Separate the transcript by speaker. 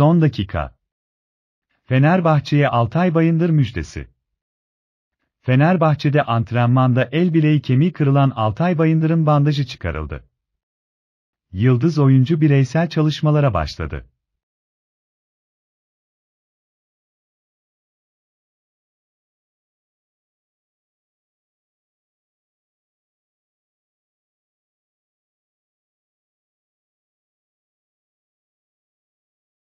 Speaker 1: Son dakika. Fenerbahçe'ye Altay Bayındır müjdesi. Fenerbahçe'de antrenmanda el bileği kemiği kırılan Altay Bayındır'ın bandajı çıkarıldı. Yıldız oyuncu bireysel çalışmalara başladı.